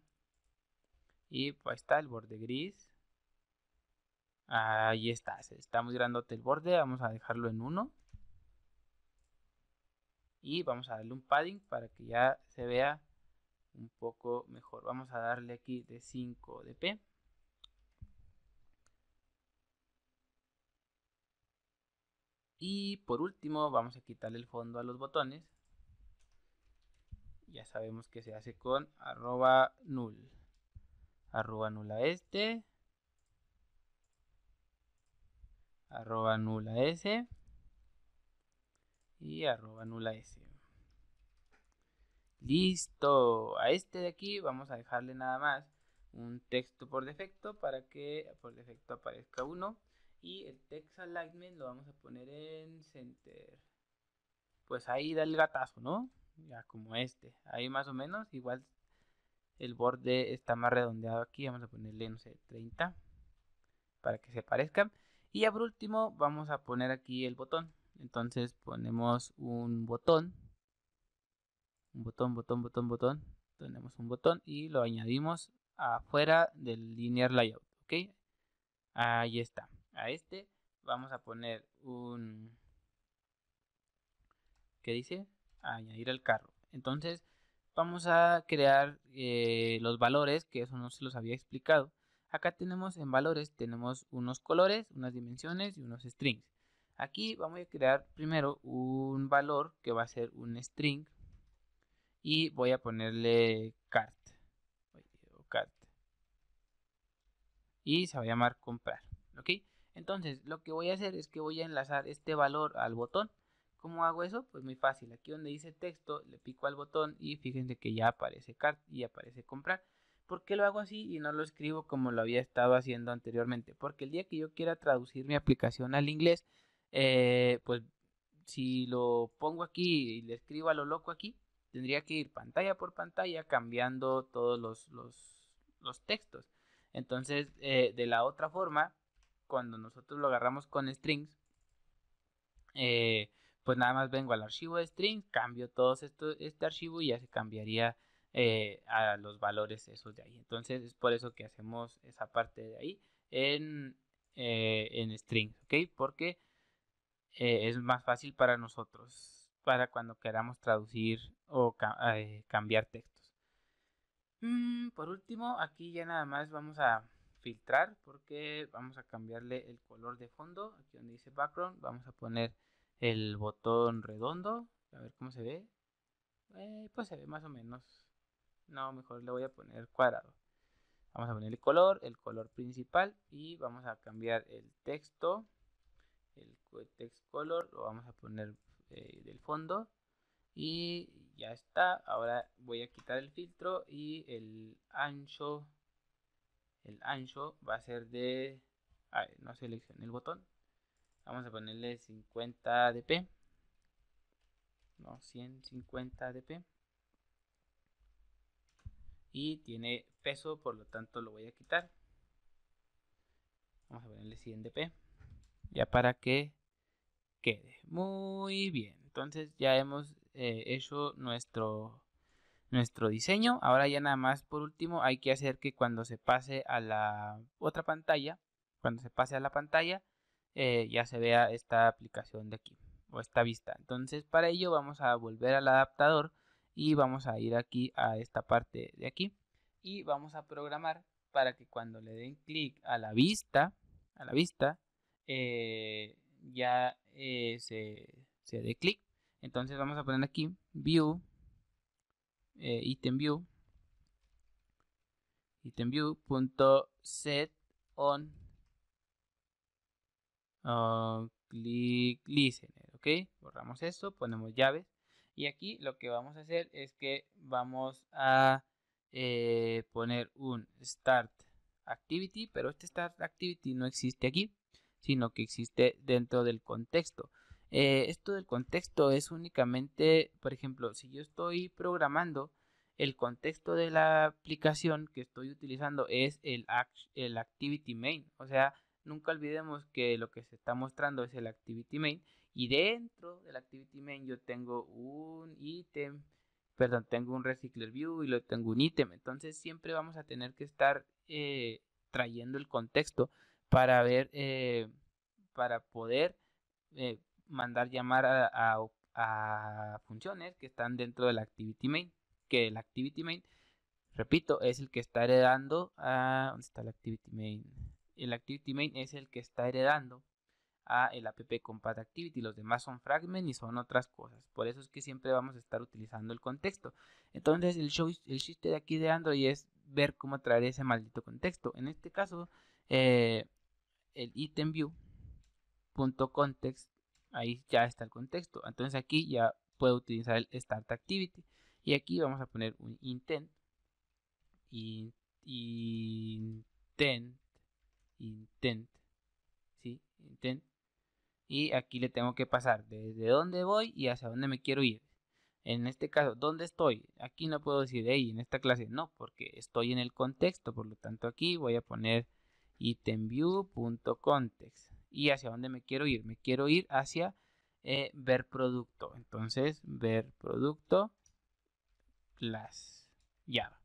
S1: Y pues ahí está el borde gris. Ahí está, estamos muy el borde, vamos a dejarlo en 1. Y vamos a darle un padding para que ya se vea un poco mejor. Vamos a darle aquí de 5 dp Y por último vamos a quitarle el fondo a los botones. Ya sabemos que se hace con arroba null. Arroba null a este arroba nula s y arroba nula s. Listo, a este de aquí vamos a dejarle nada más un texto por defecto para que por defecto aparezca uno y el text alignment lo vamos a poner en center. Pues ahí da el gatazo, ¿no? Ya como este, ahí más o menos, igual el borde está más redondeado aquí, vamos a ponerle, no sé, 30 para que se parezcan y por último vamos a poner aquí el botón. Entonces ponemos un botón. Un botón, botón, botón, botón. Tenemos un botón y lo añadimos afuera del linear layout. ¿Ok? Ahí está. A este vamos a poner un... ¿Qué dice? Añadir al carro. Entonces vamos a crear eh, los valores, que eso no se los había explicado. Acá tenemos en valores, tenemos unos colores, unas dimensiones y unos strings. Aquí vamos a crear primero un valor que va a ser un string y voy a ponerle cart. cart. Y se va a llamar comprar. ¿Ok? Entonces, lo que voy a hacer es que voy a enlazar este valor al botón. ¿Cómo hago eso? Pues muy fácil. Aquí donde dice texto, le pico al botón y fíjense que ya aparece cart y aparece comprar. ¿Por qué lo hago así y no lo escribo como lo había estado haciendo anteriormente? Porque el día que yo quiera traducir mi aplicación al inglés, eh, pues si lo pongo aquí y le escribo a lo loco aquí, tendría que ir pantalla por pantalla cambiando todos los, textos. Entonces, eh, de la otra forma, cuando nosotros lo agarramos con strings, eh, pues nada más vengo al archivo de strings, cambio todo este archivo y ya se cambiaría eh, a los valores esos de ahí. Entonces es por eso que hacemos esa parte de ahí en, eh, en strings, ¿ok? Porque eh, es más fácil para nosotros, para cuando queramos traducir o eh, cambiar textos. Mm, por último, aquí ya nada más vamos a filtrar porque vamos a cambiarle el color de fondo. Aquí donde dice background vamos a poner el botón redondo, a ver cómo se ve. pues se ve más o menos no, mejor le voy a poner cuadrado. Vamos a poner el color, el color principal y vamos a cambiar el texto. El text color lo vamos a poner eh, del fondo. Y ya está. Ahora voy a quitar el filtro y el ancho. El ancho va a ser de... ver, no seleccioné el botón. Vamos a ponerle 50 dp. No, 150 dp y tiene peso, por lo tanto lo voy a quitar. Vamos a ponerle 100 ya para que quede. Muy bien, entonces ya hemos eh, hecho nuestro, nuestro diseño. Ahora ya nada más por último hay que hacer que cuando se pase a la otra pantalla, cuando se pase a la pantalla, eh, ya se vea esta aplicación de aquí o esta vista. Entonces para ello vamos a volver al adaptador y vamos a ir aquí a esta parte de aquí y vamos a programar para que cuando le den clic a la vista, a la vista, eh, ya eh, se, dé clic. Entonces vamos a poner aquí view, item eh, view, item view punto set on ah, click listener, ok, borramos esto, ponemos llaves y aquí lo que vamos a hacer es que vamos a eh, poner un start activity, pero este start activity no existe aquí, sino que existe dentro del contexto. Eh, esto del contexto es únicamente, por ejemplo, si yo estoy programando, el contexto de la aplicación que estoy utilizando es el, el activity main. O sea, nunca olvidemos que lo que se está mostrando es el activity main y dentro del Activity Main yo tengo un ítem, perdón, tengo un Recycler View y lo tengo un ítem. Entonces siempre vamos a tener que estar eh, trayendo el contexto para ver, eh, para poder eh, mandar llamar a, funciones que están dentro del Activity Main. Que el Activity Main, repito, es el que está heredando a... ¿Dónde está el Activity Main? El Activity Main es el que está heredando a el app compat activity los demás son fragment y son otras cosas por eso es que siempre vamos a estar utilizando el contexto entonces el, show, el chiste de aquí de android es ver cómo traer ese maldito contexto en este caso eh, el item view punto context ahí ya está el contexto entonces aquí ya puedo utilizar el start activity y aquí vamos a poner un intent intent intent ¿sí? intent y aquí le tengo que pasar desde dónde voy y hacia dónde me quiero ir. En este caso, ¿dónde estoy? Aquí no puedo decir, hey, en esta clase no, porque estoy en el contexto, por lo tanto aquí voy a poner itemview.context y hacia dónde me quiero ir. Me quiero ir hacia eh, ver producto. Entonces, ver producto, class, Java.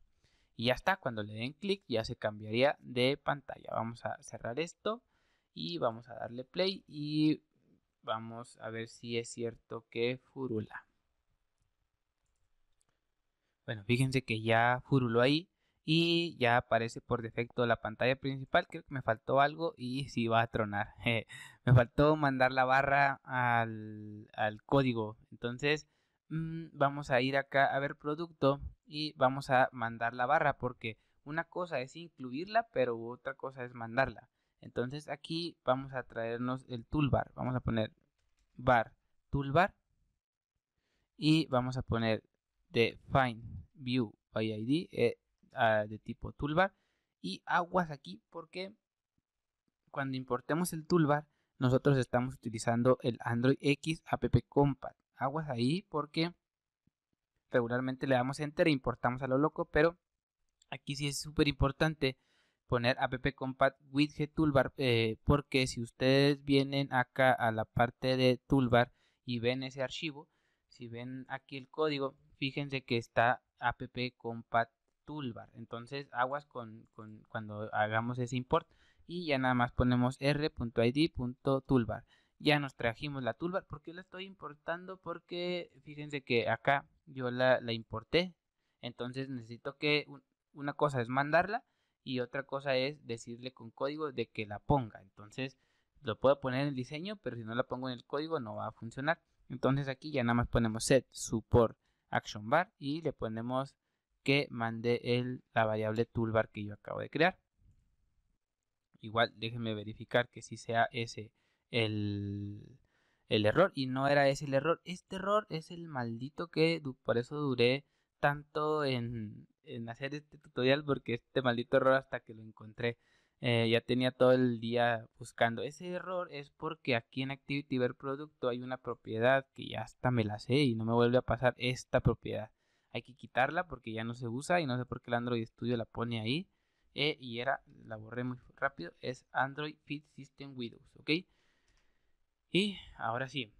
S1: Y ya está, cuando le den clic ya se cambiaría de pantalla. Vamos a cerrar esto y vamos a darle play y Vamos a ver si es cierto que furula. Bueno, fíjense que ya furuló ahí y ya aparece por defecto la pantalla principal. Creo que me faltó algo y si va a tronar. me faltó mandar la barra al, código. Entonces mm, vamos a ir acá a ver producto y vamos a mandar la barra porque una cosa es incluirla, pero otra cosa es mandarla. Entonces aquí vamos a traernos el toolbar. Vamos a poner bar toolbar y vamos a poner define view by id eh, de tipo toolbar y aguas aquí porque cuando importemos el toolbar nosotros estamos utilizando el Android X app compact, Aguas ahí porque regularmente le damos enter e importamos a lo loco, pero aquí sí es súper importante poner app compat widget toolbar eh, porque si ustedes vienen acá a la parte de toolbar y ven ese archivo si ven aquí el código fíjense que está app compat toolbar entonces aguas con, con cuando hagamos ese import y ya nada más ponemos r.id.toolbar ya nos trajimos la toolbar porque la estoy importando? porque fíjense que acá yo la, la importé entonces necesito que una cosa es mandarla y otra cosa es decirle con código de que la ponga. Entonces lo puedo poner en el diseño, pero si no la pongo en el código no va a funcionar. Entonces aquí ya nada más ponemos set support action bar y le ponemos que mande el, la variable toolbar que yo acabo de crear. Igual déjenme verificar que si sea ese el, el error y no era ese el error. Este error es el maldito que por eso duré tanto en, en hacer este tutorial porque este maldito error hasta que lo encontré. Eh, ya tenía todo el día buscando. Ese error es porque aquí en Activity Ver Producto hay una propiedad que ya hasta me la sé y no me vuelve a pasar esta propiedad. Hay que quitarla porque ya no se usa y no sé por qué el Android Studio la pone ahí. Eh, y era, la borré muy rápido, es Android Fit System Windows, ¿ok? Y ahora sí,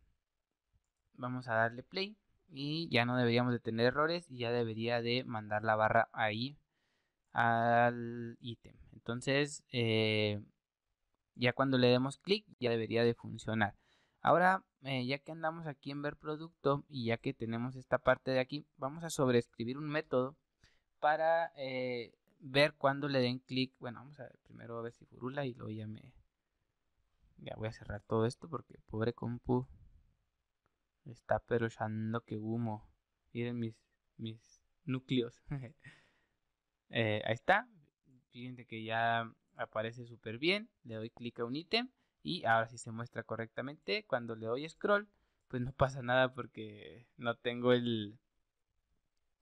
S1: vamos a darle play y ya no deberíamos de tener errores y ya debería de mandar la barra ahí al ítem. Entonces, eh, ya cuando le demos clic, ya debería de funcionar. Ahora, eh, ya que andamos aquí en ver producto y ya que tenemos esta parte de aquí, vamos a sobreescribir un método para eh, ver cuando le den clic. Bueno, vamos a ver, primero a ver si furula y luego ya me... Ya voy a cerrar todo esto porque pobre compu... Está pero que humo. Miren mis, mis núcleos. Eh, ahí está. Fíjense que ya aparece súper bien. Le doy clic a un ítem. Y ahora sí se muestra correctamente. Cuando le doy scroll, pues no pasa nada porque no tengo el.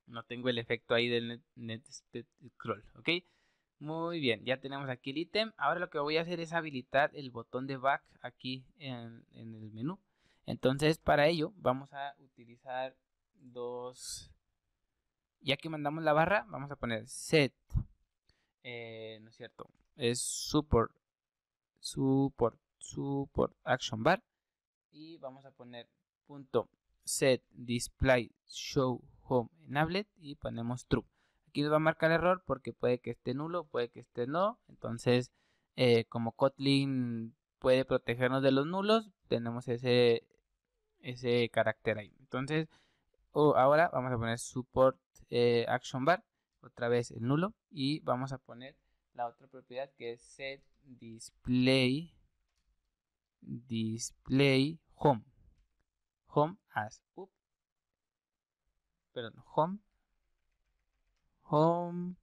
S1: No tengo el efecto ahí del net, este, scroll. ¿Ok? Muy bien, ya tenemos aquí el ítem. Ahora lo que voy a hacer es habilitar el botón de back aquí en el menú. Entonces, para ello vamos a utilizar dos... Ya que mandamos la barra, vamos a poner set. Eh, no es cierto. Es support. Support. Support action bar. Y vamos a poner punto set display show home enablet y ponemos true. Aquí nos va a marcar error porque puede que esté nulo, puede que esté no. Entonces, eh, como Kotlin puede protegernos de los nulos, tenemos ese, ese carácter ahí. Entonces, oh, ahora vamos a poner support eh, action bar, otra vez el nulo, y vamos a poner la otra propiedad que es set display display home home as perdón home home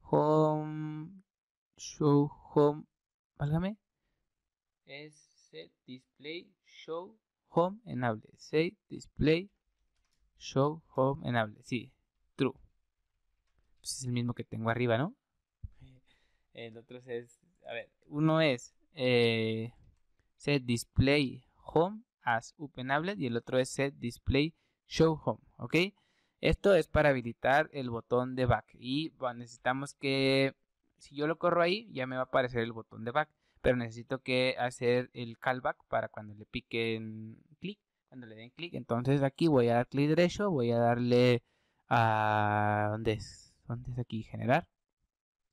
S1: home show home válgame es set display show home enable, set display show home enable, sí, true. Pues es el mismo que tengo arriba, ¿no? El otro es, a ver, uno es eh, set display home as openable y el otro es set display show home, ¿ok? Esto es para habilitar el botón de back y necesitamos que si yo lo corro ahí ya me va a aparecer el botón de back pero necesito que hacer el callback para cuando le piquen clic, cuando le den clic. Entonces aquí voy a dar clic derecho, voy a darle a... ¿Dónde es? ¿Dónde es aquí? Generar.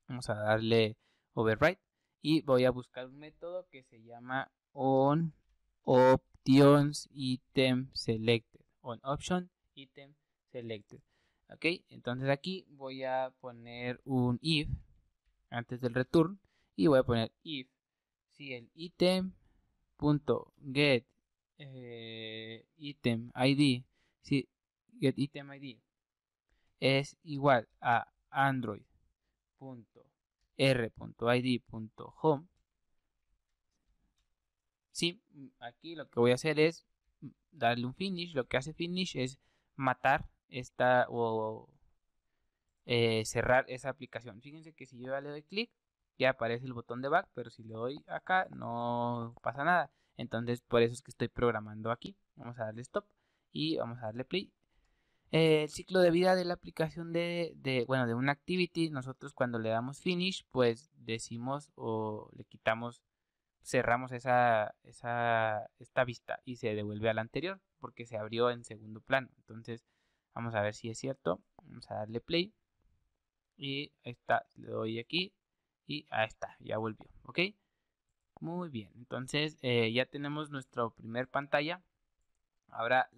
S1: Vamos a darle override y voy a buscar un método que se llama on options item selected. On option item selected. Ok, entonces aquí voy a poner un if antes del return y voy a poner if si el ítem item id si get item eh, id es igual a android.r.id.home, punto aquí lo que voy a hacer es darle un finish. Lo que hace finish es matar esta o eh, cerrar esa aplicación. Fíjense que si yo le doy clic, ya aparece el botón de back, pero si le doy acá no pasa nada. Entonces por eso es que estoy programando aquí. Vamos a darle stop y vamos a darle play. Eh, el ciclo de vida de la aplicación de, bueno, de una activity, nosotros cuando le damos finish, pues decimos o le quitamos, cerramos esa, esa, esta vista y se devuelve a la anterior porque se abrió en segundo plano. Entonces vamos a ver si es cierto. Vamos a darle play y ahí está, le doy aquí y ahí está, ya volvió, ¿ok? Muy bien, entonces eh, ya tenemos nuestra primer pantalla. Ahora